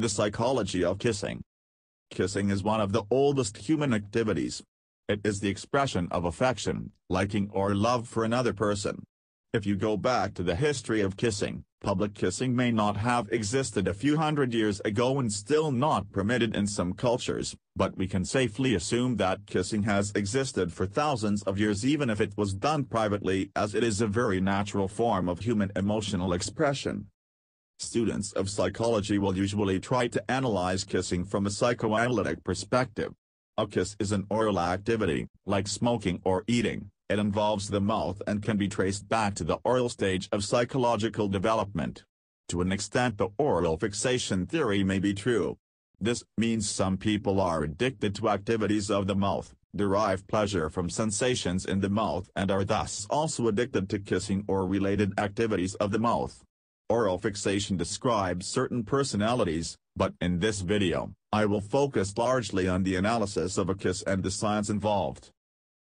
The Psychology of Kissing Kissing is one of the oldest human activities. It is the expression of affection, liking or love for another person. If you go back to the history of kissing, public kissing may not have existed a few hundred years ago and still not permitted in some cultures, but we can safely assume that kissing has existed for thousands of years even if it was done privately as it is a very natural form of human emotional expression. Students of psychology will usually try to analyze kissing from a psychoanalytic perspective. A kiss is an oral activity, like smoking or eating, it involves the mouth and can be traced back to the oral stage of psychological development. To an extent the oral fixation theory may be true. This means some people are addicted to activities of the mouth, derive pleasure from sensations in the mouth and are thus also addicted to kissing or related activities of the mouth. Oral fixation describes certain personalities, but in this video, I will focus largely on the analysis of a kiss and the science involved.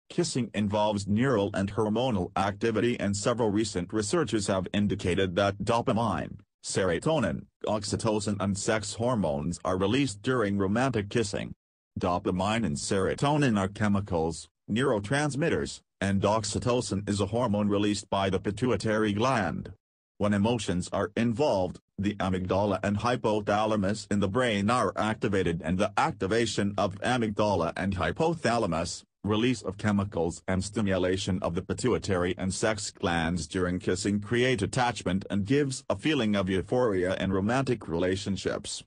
Kissing involves neural and hormonal activity and several recent researchers have indicated that dopamine, serotonin, oxytocin and sex hormones are released during romantic kissing. Dopamine and serotonin are chemicals, neurotransmitters, and oxytocin is a hormone released by the pituitary gland. When emotions are involved, the amygdala and hypothalamus in the brain are activated and the activation of amygdala and hypothalamus, release of chemicals and stimulation of the pituitary and sex glands during kissing create attachment and gives a feeling of euphoria in romantic relationships.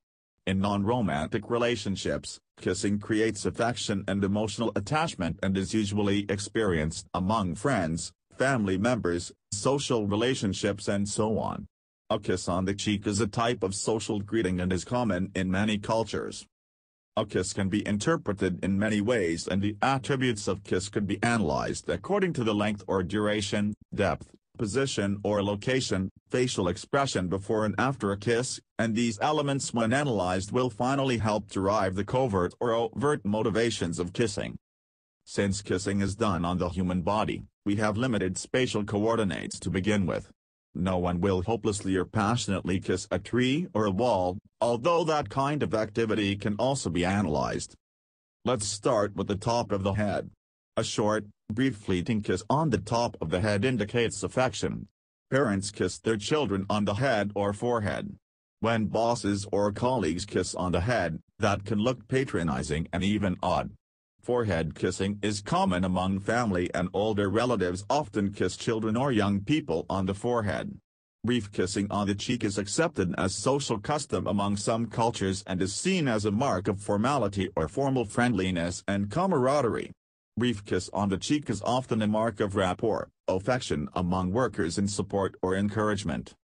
In non-romantic relationships, kissing creates affection and emotional attachment and is usually experienced among friends, family members, social relationships and so on. A kiss on the cheek is a type of social greeting and is common in many cultures. A kiss can be interpreted in many ways and the attributes of kiss could be analyzed according to the length or duration, depth, position or location, facial expression before and after a kiss, and these elements when analyzed will finally help derive the covert or overt motivations of kissing. Since kissing is done on the human body, we have limited spatial coordinates to begin with. No one will hopelessly or passionately kiss a tree or a wall, although that kind of activity can also be analyzed. Let's start with the top of the head. A short, brief fleeting kiss on the top of the head indicates affection. Parents kiss their children on the head or forehead. When bosses or colleagues kiss on the head, that can look patronizing and even odd. Forehead kissing is common among family and older relatives often kiss children or young people on the forehead. Brief kissing on the cheek is accepted as social custom among some cultures and is seen as a mark of formality or formal friendliness and camaraderie. Brief kiss on the cheek is often a mark of rapport, affection among workers in support or encouragement.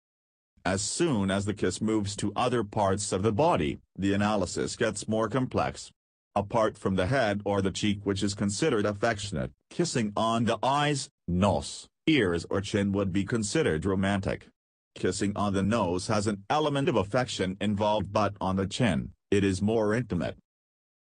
As soon as the kiss moves to other parts of the body, the analysis gets more complex apart from the head or the cheek which is considered affectionate. Kissing on the eyes, nose, ears or chin would be considered romantic. Kissing on the nose has an element of affection involved but on the chin, it is more intimate.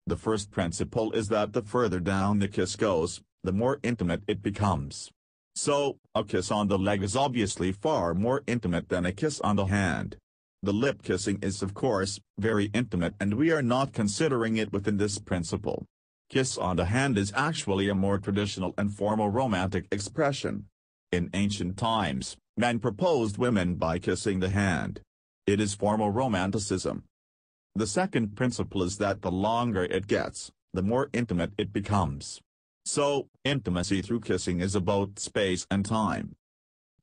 The first principle is that the further down the kiss goes, the more intimate it becomes. So, a kiss on the leg is obviously far more intimate than a kiss on the hand. The lip kissing is of course, very intimate and we are not considering it within this principle. Kiss on the hand is actually a more traditional and formal romantic expression. In ancient times, men proposed women by kissing the hand. It is formal romanticism. The second principle is that the longer it gets, the more intimate it becomes. So, intimacy through kissing is about space and time.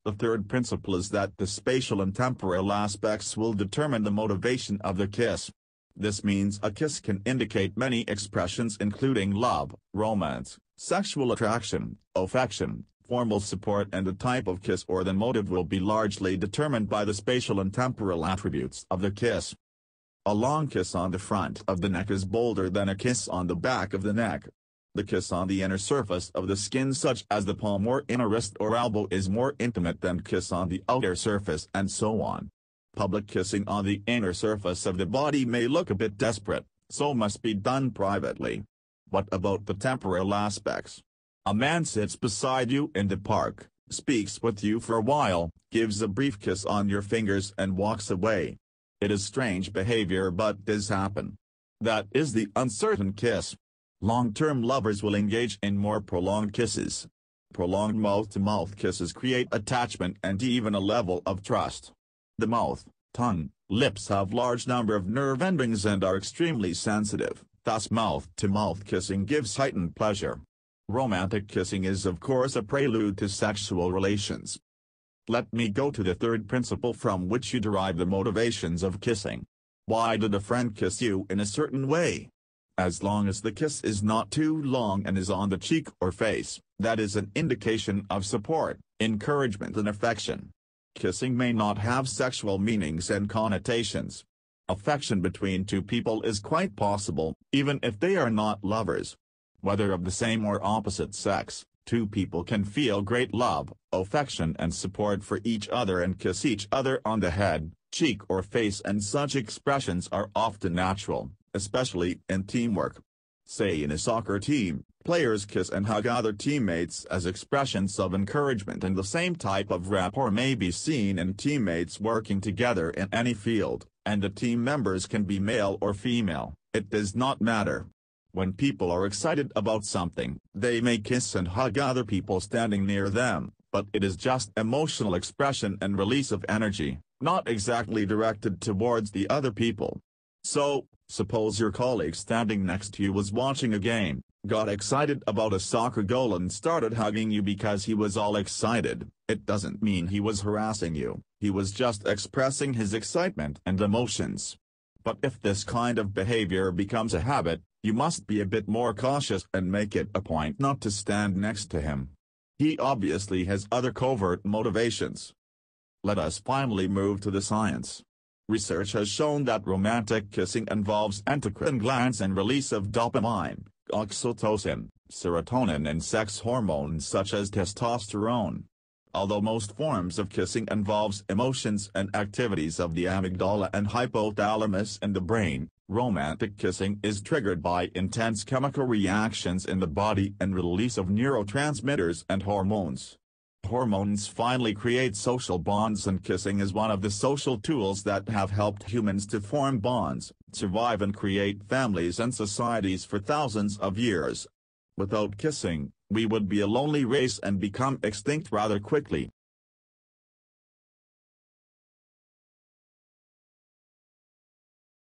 The third principle is that the spatial and temporal aspects will determine the motivation of the kiss. This means a kiss can indicate many expressions including love, romance, sexual attraction, affection, formal support and the type of kiss or the motive will be largely determined by the spatial and temporal attributes of the kiss. A long kiss on the front of the neck is bolder than a kiss on the back of the neck, the kiss on the inner surface of the skin such as the palm or inner wrist or elbow is more intimate than kiss on the outer surface and so on. Public kissing on the inner surface of the body may look a bit desperate, so must be done privately. What about the temporal aspects? A man sits beside you in the park, speaks with you for a while, gives a brief kiss on your fingers and walks away. It is strange behavior but does happen. That is the uncertain kiss long-term lovers will engage in more prolonged kisses. Prolonged mouth-to-mouth -mouth kisses create attachment and even a level of trust. The mouth, tongue, lips have large number of nerve endings and are extremely sensitive, thus mouth-to-mouth -mouth kissing gives heightened pleasure. Romantic kissing is of course a prelude to sexual relations. Let me go to the third principle from which you derive the motivations of kissing. Why did a friend kiss you in a certain way? As long as the kiss is not too long and is on the cheek or face, that is an indication of support, encouragement and affection. Kissing may not have sexual meanings and connotations. Affection between two people is quite possible, even if they are not lovers. Whether of the same or opposite sex, two people can feel great love, affection and support for each other and kiss each other on the head, cheek or face and such expressions are often natural especially in teamwork. Say in a soccer team, players kiss and hug other teammates as expressions of encouragement and the same type of rapport may be seen in teammates working together in any field, and the team members can be male or female, it does not matter. When people are excited about something, they may kiss and hug other people standing near them, but it is just emotional expression and release of energy, not exactly directed towards the other people. So, Suppose your colleague standing next to you was watching a game, got excited about a soccer goal and started hugging you because he was all excited, it doesn't mean he was harassing you, he was just expressing his excitement and emotions. But if this kind of behavior becomes a habit, you must be a bit more cautious and make it a point not to stand next to him. He obviously has other covert motivations. Let us finally move to the science. Research has shown that romantic kissing involves endocrine glands and release of dopamine, oxytocin, serotonin and sex hormones such as testosterone. Although most forms of kissing involves emotions and activities of the amygdala and hypothalamus in the brain, romantic kissing is triggered by intense chemical reactions in the body and release of neurotransmitters and hormones. Hormones finally create social bonds and kissing is one of the social tools that have helped humans to form bonds, survive and create families and societies for thousands of years. Without kissing, we would be a lonely race and become extinct rather quickly.